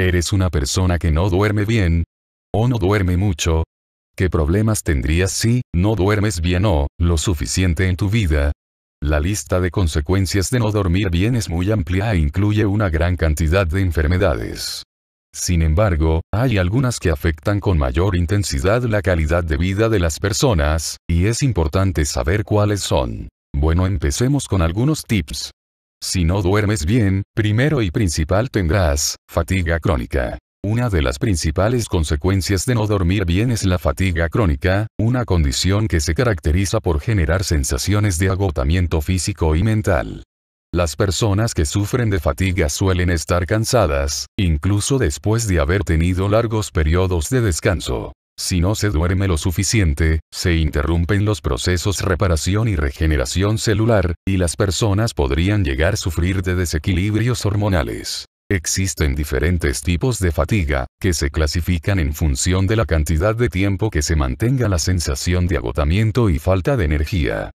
¿Eres una persona que no duerme bien? ¿O no duerme mucho? ¿Qué problemas tendrías si no duermes bien o lo suficiente en tu vida? La lista de consecuencias de no dormir bien es muy amplia e incluye una gran cantidad de enfermedades. Sin embargo, hay algunas que afectan con mayor intensidad la calidad de vida de las personas, y es importante saber cuáles son. Bueno, empecemos con algunos tips. Si no duermes bien, primero y principal tendrás fatiga crónica. Una de las principales consecuencias de no dormir bien es la fatiga crónica, una condición que se caracteriza por generar sensaciones de agotamiento físico y mental. Las personas que sufren de fatiga suelen estar cansadas, incluso después de haber tenido largos periodos de descanso. Si no se duerme lo suficiente, se interrumpen los procesos reparación y regeneración celular, y las personas podrían llegar a sufrir de desequilibrios hormonales. Existen diferentes tipos de fatiga, que se clasifican en función de la cantidad de tiempo que se mantenga la sensación de agotamiento y falta de energía.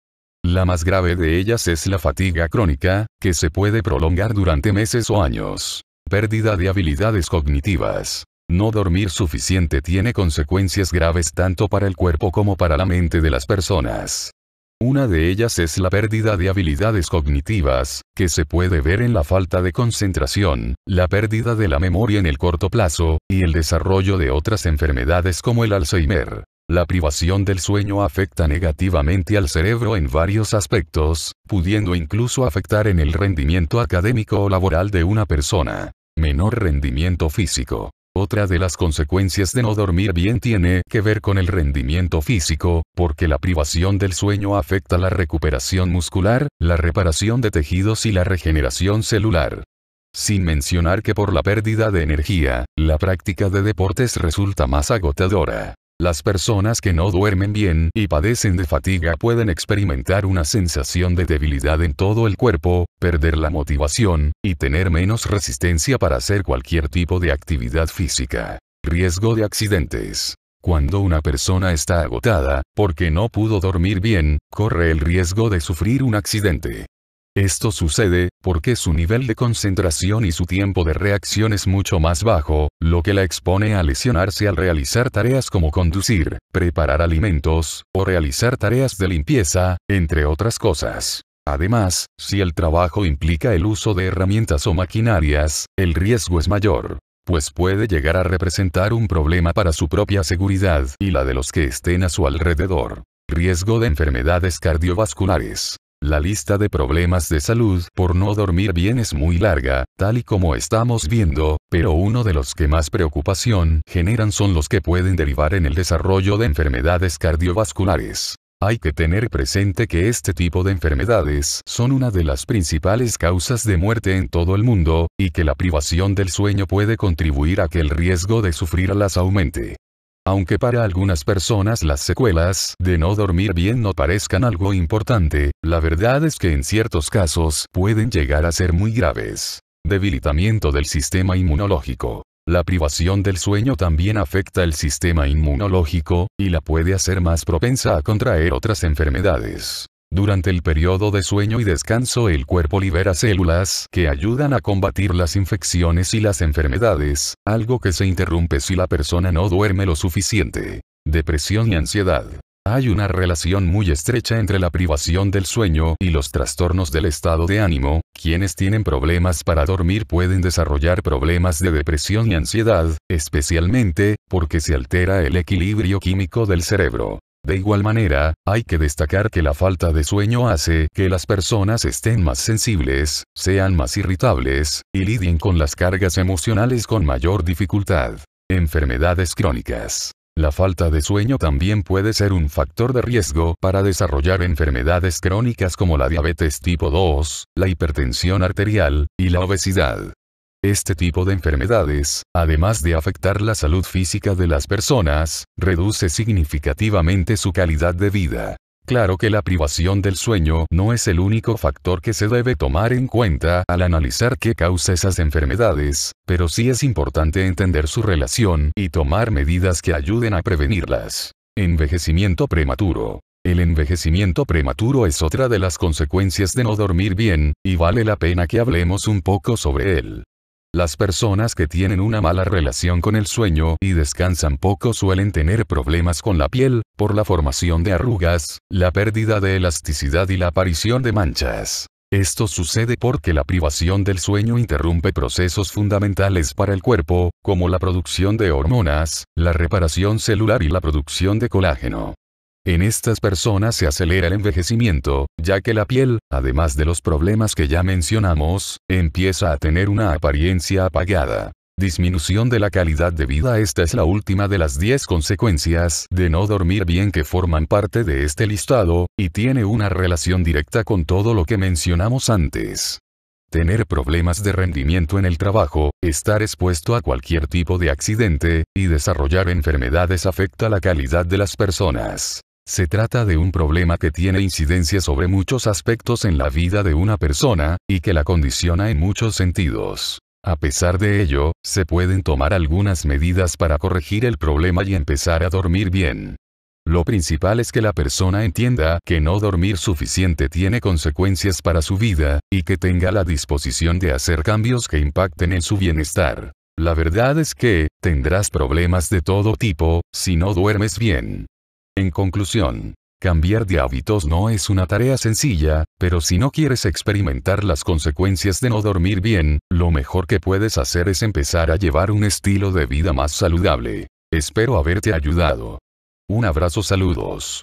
La más grave de ellas es la fatiga crónica, que se puede prolongar durante meses o años. Pérdida de habilidades cognitivas. No dormir suficiente tiene consecuencias graves tanto para el cuerpo como para la mente de las personas. Una de ellas es la pérdida de habilidades cognitivas, que se puede ver en la falta de concentración, la pérdida de la memoria en el corto plazo, y el desarrollo de otras enfermedades como el Alzheimer. La privación del sueño afecta negativamente al cerebro en varios aspectos, pudiendo incluso afectar en el rendimiento académico o laboral de una persona. Menor rendimiento físico. Otra de las consecuencias de no dormir bien tiene que ver con el rendimiento físico, porque la privación del sueño afecta la recuperación muscular, la reparación de tejidos y la regeneración celular. Sin mencionar que por la pérdida de energía, la práctica de deportes resulta más agotadora. Las personas que no duermen bien y padecen de fatiga pueden experimentar una sensación de debilidad en todo el cuerpo, perder la motivación, y tener menos resistencia para hacer cualquier tipo de actividad física. Riesgo de accidentes. Cuando una persona está agotada, porque no pudo dormir bien, corre el riesgo de sufrir un accidente. Esto sucede, porque su nivel de concentración y su tiempo de reacción es mucho más bajo, lo que la expone a lesionarse al realizar tareas como conducir, preparar alimentos, o realizar tareas de limpieza, entre otras cosas. Además, si el trabajo implica el uso de herramientas o maquinarias, el riesgo es mayor, pues puede llegar a representar un problema para su propia seguridad y la de los que estén a su alrededor. Riesgo de enfermedades cardiovasculares. La lista de problemas de salud por no dormir bien es muy larga, tal y como estamos viendo, pero uno de los que más preocupación generan son los que pueden derivar en el desarrollo de enfermedades cardiovasculares. Hay que tener presente que este tipo de enfermedades son una de las principales causas de muerte en todo el mundo, y que la privación del sueño puede contribuir a que el riesgo de sufrirlas aumente. Aunque para algunas personas las secuelas de no dormir bien no parezcan algo importante, la verdad es que en ciertos casos pueden llegar a ser muy graves. Debilitamiento del sistema inmunológico. La privación del sueño también afecta el sistema inmunológico, y la puede hacer más propensa a contraer otras enfermedades. Durante el periodo de sueño y descanso el cuerpo libera células que ayudan a combatir las infecciones y las enfermedades, algo que se interrumpe si la persona no duerme lo suficiente. Depresión y ansiedad. Hay una relación muy estrecha entre la privación del sueño y los trastornos del estado de ánimo. Quienes tienen problemas para dormir pueden desarrollar problemas de depresión y ansiedad, especialmente porque se altera el equilibrio químico del cerebro. De igual manera, hay que destacar que la falta de sueño hace que las personas estén más sensibles, sean más irritables, y lidien con las cargas emocionales con mayor dificultad. Enfermedades crónicas. La falta de sueño también puede ser un factor de riesgo para desarrollar enfermedades crónicas como la diabetes tipo 2, la hipertensión arterial, y la obesidad. Este tipo de enfermedades, además de afectar la salud física de las personas, reduce significativamente su calidad de vida. Claro que la privación del sueño no es el único factor que se debe tomar en cuenta al analizar qué causa esas enfermedades, pero sí es importante entender su relación y tomar medidas que ayuden a prevenirlas. Envejecimiento prematuro. El envejecimiento prematuro es otra de las consecuencias de no dormir bien, y vale la pena que hablemos un poco sobre él. Las personas que tienen una mala relación con el sueño y descansan poco suelen tener problemas con la piel, por la formación de arrugas, la pérdida de elasticidad y la aparición de manchas. Esto sucede porque la privación del sueño interrumpe procesos fundamentales para el cuerpo, como la producción de hormonas, la reparación celular y la producción de colágeno. En estas personas se acelera el envejecimiento, ya que la piel, además de los problemas que ya mencionamos, empieza a tener una apariencia apagada. Disminución de la calidad de vida Esta es la última de las 10 consecuencias de no dormir bien que forman parte de este listado, y tiene una relación directa con todo lo que mencionamos antes. Tener problemas de rendimiento en el trabajo, estar expuesto a cualquier tipo de accidente, y desarrollar enfermedades afecta la calidad de las personas. Se trata de un problema que tiene incidencia sobre muchos aspectos en la vida de una persona, y que la condiciona en muchos sentidos. A pesar de ello, se pueden tomar algunas medidas para corregir el problema y empezar a dormir bien. Lo principal es que la persona entienda que no dormir suficiente tiene consecuencias para su vida, y que tenga la disposición de hacer cambios que impacten en su bienestar. La verdad es que, tendrás problemas de todo tipo, si no duermes bien. En conclusión, cambiar de hábitos no es una tarea sencilla, pero si no quieres experimentar las consecuencias de no dormir bien, lo mejor que puedes hacer es empezar a llevar un estilo de vida más saludable. Espero haberte ayudado. Un abrazo saludos.